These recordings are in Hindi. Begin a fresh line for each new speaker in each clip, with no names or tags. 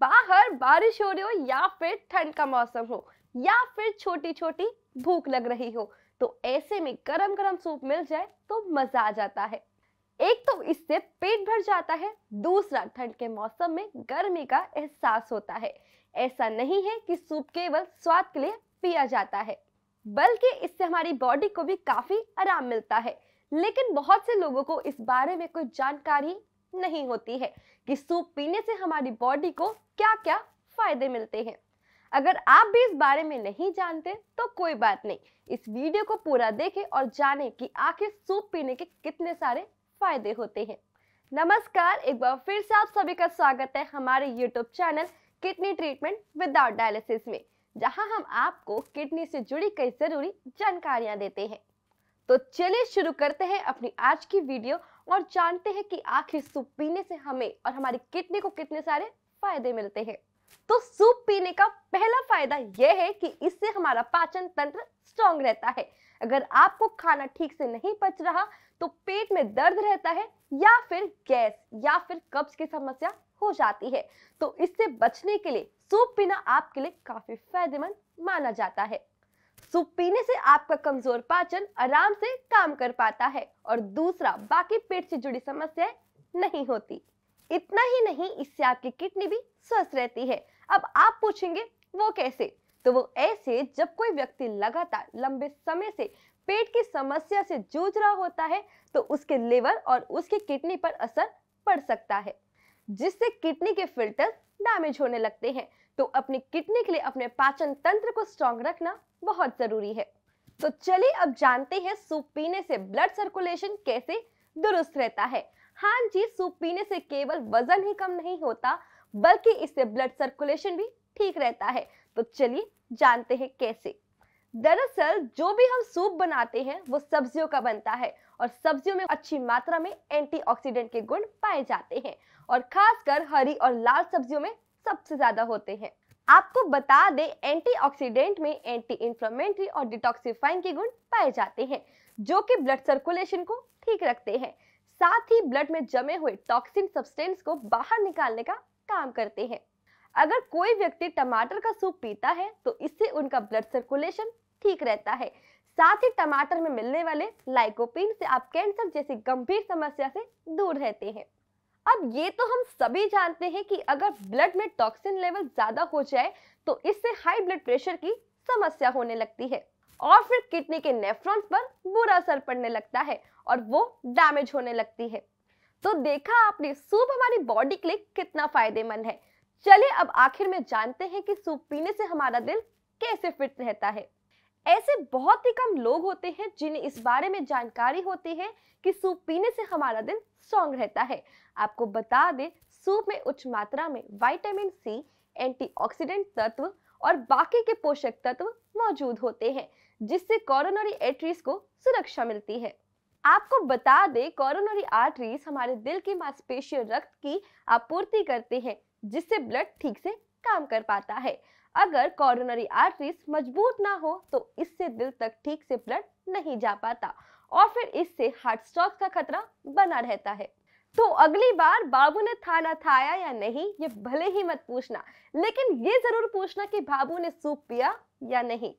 बाहर बारिश हो रही हो या फिर ठंड का मौसम हो या फिर छोटी छोटी भूख लग रही हो तो ऐसे में गरम गरम सूप मिल जाए तो मजा आ जाता है एक तो इससे पेट भर जाता है दूसरा ठंड के मौसम में गर्मी का एहसास होता है ऐसा नहीं है कि सूप केवल स्वाद के लिए पिया जाता है बल्कि इससे हमारी बॉडी को भी काफी आराम मिलता है लेकिन बहुत से लोगों को इस बारे में कोई जानकारी नहीं होती है कि सूप पीने से हमारी बॉडी को क्या क्या फायदे मिलते हैं अगर आप भी इस बारे में नहीं जानते तो कोई बात नहीं इस वीडियो को पूरा देखें और जानें कि आखिर सूप पीने के कितने सारे फायदे होते हैं नमस्कार एक बार फिर से आप सभी का स्वागत है हमारे YouTube channel kidney treatment without dialysis में जहां हम आपको किडनी से जुड़ी कई जरूरी जानकारियां देते हैं तो चलिए शुरू करते हैं अपनी आज की वीडियो और जानते हैं कि आखिर सूप पीने से हमें और हमारी किडनी को कितने सारे फायदे मिलते हैं तो सूप पीने का पहला फायदा यह है कि इससे हमारा पाचन तंत्र स्ट्रांग रहता है अगर आपको खाना ठीक से नहीं पच रहा तो पेट में दर्द रहता है या फिर गैस या फिर कब्ज की समस्या हो जाती है तो इससे बचने के लिए सूप पीना आपके लिए काफी फायदेमंद माना जाता है सूप पीने से आपका कमजोर पाचन आराम से काम कर पाता है और दूसरा बाकी पेट से जुड़ी समस्याएं नहीं होती इतना ही नहीं इससे आपकी किडनी भी स्वस्थ रहती है अब आप पूछेंगे वो कैसे तो वो ऐसे जब कोई व्यक्ति लगातार लंबे समय से पेट की समस्या से जूझ रहा होता है तो उसके लिवर और उसकी किडनी पर असर पड़ सकता है जिससे किडनी के फिल्टर डैमेज होने लगते हैं तो अपनी किडनी के लिए अपने पाचन तंत्र को स्ट्रॉन्ग रखना बहुत जरूरी है तो चलिए अब जानते हैं सूप पीने से ब्लड सर्कुलेशन कैसे दुरुस्त रहता है हाँ जी सूप पीने से केवल वजन ही कम नहीं होता बल्कि इससे ब्लड सर्कुलेशन भी ठीक रहता है तो चलिए जानते हैं कैसे दरअसल जो भी हम सूप बनाते हैं वो सब्जियों का बनता है और सब्जियों में अच्छी मात्रा में एंटीऑक्सीडेंट के गुण पाए जाते हैं और खासकर हरी और लाल सब्जियों में सबसे ज्यादा होते हैं आपको बता दें एंटीऑक्सीडेंट में एंटी इंफ्लामेटरी और डिटॉक्सिफाइंग के गुण पाए जाते हैं जो कि ब्लड सर्कुलेशन को ठीक रखते हैं साथ ही ब्लड में जमे हुए टॉक्सिन सब्सटेंस को बाहर निकालने का काम करते हैं अगर कोई व्यक्ति टमाटर का सूप पीता है तो इससे उनका ब्लड सर्कुलेशन ठीक रहता है साथ ही टमाटर में मिलने वाले लाइकोपिन से आप कैंसर जैसी गंभीर समस्या से दूर रहते हैं अब ये तो हम सभी जानते हैं कि अगर ब्लड में टॉक्सिन लेवल ज्यादा हो जाए तो इससे हाई ब्लड प्रेशर की समस्या होने लगती है और फिर किडनी के नेफ्रॉन्स पर बुरा असर पड़ने लगता है और वो डैमेज होने लगती है तो देखा आपने सूप हमारी बॉडी के लिए कितना फायदेमंद है चलिए अब आखिर में जानते हैं कि सूप पीने से हमारा दिल कैसे फिट रहता है ऐसे बहुत ही कम लोग होते हैं जिन्हें इस बारे में जानकारी होती है कि सूप पीने से हमारा दिल स्ट्रॉन्ग रहता है आपको बता दें सूप में उच्च मात्रा में विटामिन सी एंटीऑक्सीडेंट तत्व और बाकी के पोषक तत्व मौजूद होते हैं जिससे कोरोनरी एट्रीज को सुरक्षा मिलती है आपको बता दे कोरोनरी आर्टरीज हमारे दिल की मांसपेशीय रक्त की आपूर्ति करते हैं जिससे ब्लड ठीक से काम कर पाता है अगर कोरोनरी आर्टरीज मजबूत ना हो तो इससे दिल तक ठीक से ब्लड नहीं जा पाता और फिर इससे हार्ट स्ट्रोक का खतरा बना रहता है तो अगली बार बाबू ने थाना थाया या नहीं ये भले ही मत पूछना लेकिन ये जरूर पूछना कि बाबू ने सूप पिया या नहीं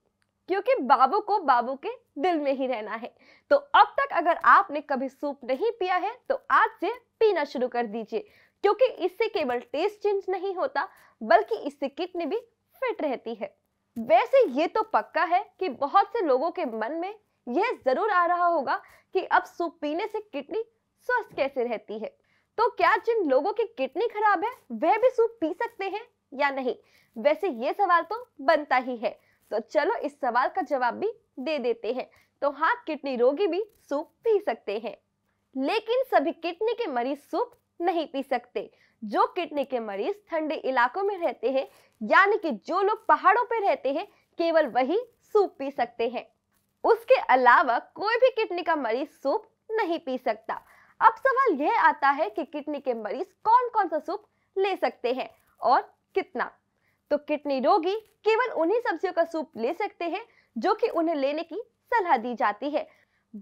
क्योंकि बाबू को बाबू के दिल में ही रहना है तो अब तक अगर आपने कभी सूप नहीं पिया है तो आज से पीना शुरू कर दीजिए क्योंकि इससे केवल टेस्ट चेंज नहीं होता बल्कि इससे किडनी भी फिट रहती है वैसे ये तो पक्का है कि बहुत से लोगों के मन में यह जरूर आ रहा होगा कि अब सूप पीने से किडनी स्वस्थ कैसे रहती है तो क्या जिन लोगों की किडनी खराब है वह भी सूप पी सकते हैं या नहीं वैसे ये सवाल तो बनता ही है तो चलो इस सवाल का जवाब भी दे देते हैं तो हाँ किडनी रोगी भी सूप पी सकते हैं लेकिन सभी किडनी के मरीज सूप नहीं पी सकते जो किडनी के मरीज ठंडे इलाकों में रहते हैं यानी कि जो लोग पहाड़ों पर रहते हैं केवल वही सूप पी सकते हैं उसके अलावा कोई भी किडनी का मरीज सूप नहीं पी सकता अब सवाल यह आता है कि किडनी के मरीज कौन कौन सा सूप ले सकते हैं और कितना तो किडनी रोगी केवल उन्हीं सब्जियों का सूप ले सकते हैं जो कि उन्हें लेने की सलाह दी जाती है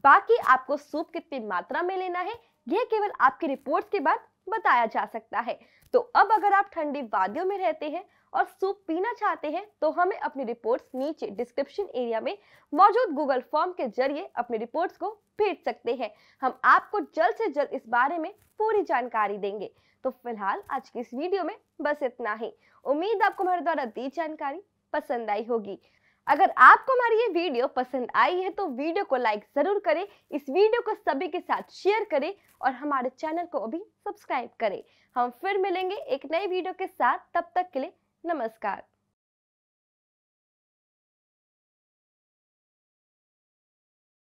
बाकी आपको सूप कितनी मात्रा में लेना है यह केवल आपकी रिपोर्ट के बाद बताया जा सकता है तो अब अगर आप ठंडी वादियों में रहते हैं और सूप पीना चाहते हैं तो हमें अपनी रिपोर्ट्स नीचे डिस्क्रिप्शन एरिया में मौजूद गूगल फॉर्म के जरिए अपनी रिपोर्ट्स को भेज सकते हैं हम आपको जल्द से जल्द इस बारे में पूरी जानकारी देंगे तो फिलहाल आज की इस वीडियो में बस इतना ही उम्मीद आपको हमारे द्वारा दी जानकारी पसंद आई होगी अगर आपको हमारी ये वीडियो पसंद आई है तो वीडियो को लाइक ज़रूर करें इस वीडियो को सभी के साथ शेयर करें और हमारे चैनल को अभी सब्सक्राइब करें हम फिर मिलेंगे एक नई वीडियो के साथ तब तक के लिए नमस्कार